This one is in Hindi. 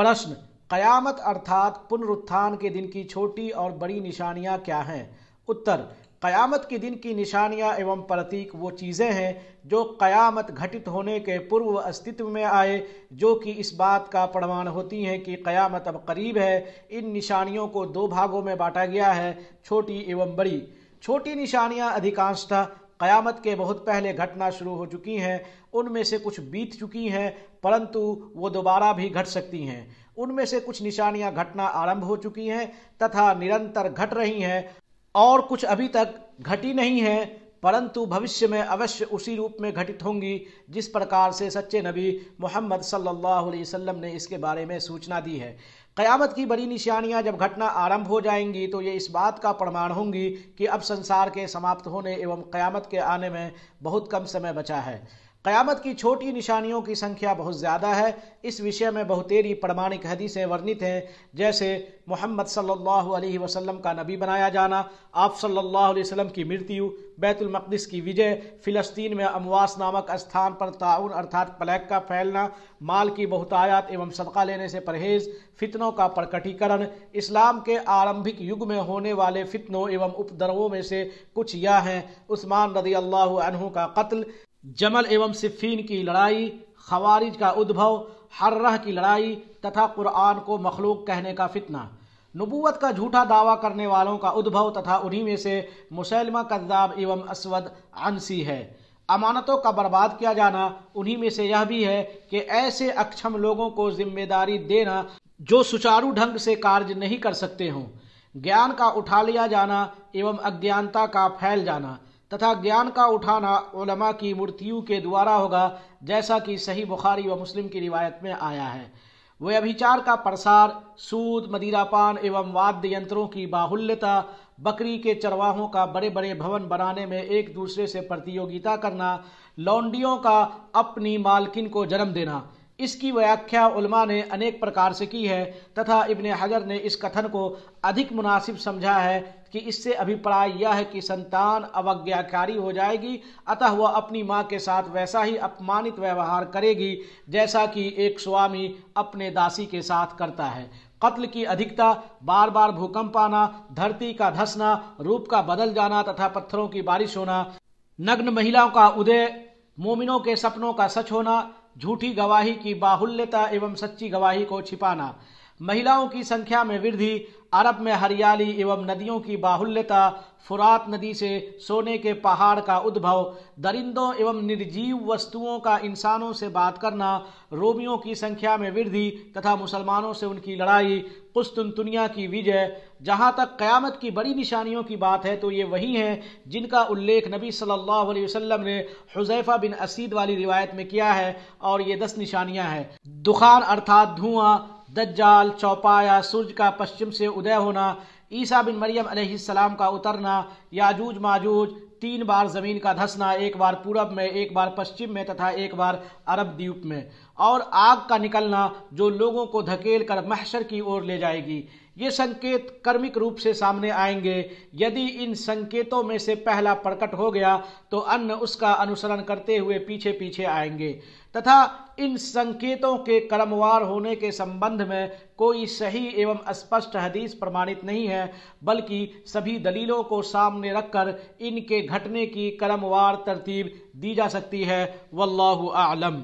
प्रश्न कयामत अर्थात पुनरुत्थान के दिन की छोटी और बड़ी निशानियां क्या हैं उत्तर कयामत के दिन की निशानियां एवं प्रतीक वो चीज़ें हैं जो कयामत घटित होने के पूर्व अस्तित्व में आए जो कि इस बात का प्रमाण होती हैं कि कयामत अब करीब है इन निशानियों को दो भागों में बांटा गया है छोटी एवं बड़ी छोटी निशानियां अधिकांशतः क़यामत के बहुत पहले घटना शुरू हो चुकी हैं उनमें से कुछ बीत चुकी हैं परंतु वो दोबारा भी घट सकती हैं उनमें से कुछ निशानियां घटना आरंभ हो चुकी हैं तथा निरंतर घट रही हैं और कुछ अभी तक घटी नहीं हैं परंतु भविष्य में अवश्य उसी रूप में घटित होंगी जिस प्रकार से सच्चे नबी मोहम्मद सल्लल्लाहु अलैहि वसल्लम ने इसके बारे में सूचना दी है क़यामत की बड़ी निशानियां जब घटना आरंभ हो जाएंगी तो ये इस बात का प्रमाण होंगी कि अब संसार के समाप्त होने एवं क़यामत के आने में बहुत कम समय बचा है क़यामत की छोटी निशानियों की संख्या बहुत ज़्यादा है इस विषय में बहुतेरी प्रमाणिक हदीसें वर्णित हैं जैसे मोहम्मद सल्लल्लाहु अलैहि वसल्लम का नबी बनाया जाना आप सल्लल्लाहु अलैहि वसल्लम की मृत्यु बैतुलमक़दस की विजय फ़िलस्तीन में अमवास नामक स्थान पर ताउन अर्थात प्लैग का फैलना माल की बहुतायात एवं सदका लेने से परहेज़ फितनों का प्रकटीकरण इस्लाम के आरंभिक युग में होने वाले फितनों एवं उपद्रवों में से कुछ यह हैं उस्मान रदी अल्लाह का कत्ल जमल एवं सिफीन की लड़ाई खवारिज का उद्भव हर्रह की लड़ाई तथा कुरान को मखलूक कहने का फितना नबूवत का झूठा दावा करने वालों का उद्भव तथा उन्हीं में से मुसलमा कद्दाब एवं असवद अनसी है अमानतों का बर्बाद किया जाना उन्हीं में से यह भी है कि ऐसे अक्षम लोगों को जिम्मेदारी देना जो सुचारू ढंग से कार्य नहीं कर सकते हों ज्ञान का उठा लिया जाना एवं अज्ञानता का फैल जाना तथा ज्ञान का उठाना उलमा की मूर्तियों के द्वारा होगा जैसा कि सही बुखारी व मुस्लिम की रिवायत में आया है वे अभिचार का प्रसार सूद मदिरापान एवं वाद्य यंत्रों की बाहुल्यता बकरी के चरवाहों का बड़े बड़े भवन बनाने में एक दूसरे से प्रतियोगिता करना लौंडियों का अपनी मालकिन को जन्म देना इसकी व्याख्या उलमा ने अनेक प्रकार से की है तथा इबन हजर ने इस कथन को अधिक मुनासिब समझा है कि इससे अभिप्राय यह है कि संतान अवज्ञाकारी हो जाएगी अतः वह अपनी माँ के साथ वैसा ही अपमानित व्यवहार करेगी जैसा कि एक स्वामी अपने दासी के साथ करता है कत्ल की अधिकता बार बार भूकंप आना धरती का धसना रूप का बदल जाना तथा पत्थरों की बारिश होना नग्न महिलाओं का उदय मोमिनों के सपनों का सच होना झूठी गवाही की बाहुल्यता एवं सच्ची गवाही को छिपाना महिलाओं की संख्या में वृद्धि अरब में हरियाली एवं नदियों की बाहुल्यता फुरात नदी से सोने के पहाड़ का उद्भव दरिंदों एवं निर्जीव वस्तुओं का इंसानों से बात करना रोमियों की संख्या में वृद्धि तथा मुसलमानों से उनकी लड़ाई कुस्तुनतुनिया की विजय जहाँ तक क़यामत की बड़ी निशानियों की बात है तो ये वही हैं जिनका उल्लेख नबी सल्लल्लाहु अलैहि वसल्लम ने हुजैफा बिन असीद वाली रिवायत में किया है और ये दस निशानियाँ हैं दुखान अर्थात धुआं दज्जाल चौपाया सूर्य का पश्चिम से उदय होना ईसा बिन मरियम अलैहिस्सलाम का उतरना याजूज माजूज तीन बार ज़मीन का धसना एक बार पूरब में एक बार पश्चिम में तथा एक बार अरब द्वीप में और आग का निकलना जो लोगों को धकेल कर महशर की ओर ले जाएगी ये संकेत कर्मिक रूप से सामने आएंगे यदि इन संकेतों में से पहला प्रकट हो गया तो अन्य उसका अनुसरण करते हुए पीछे पीछे आएंगे तथा इन संकेतों के कर्मवार होने के संबंध में कोई सही एवं स्पष्ट हदीस प्रमाणित नहीं है बल्कि सभी दलीलों को सामने रखकर इनके घटने की कर्मवार तरतीब दी जा सकती है वल्लाहु आलम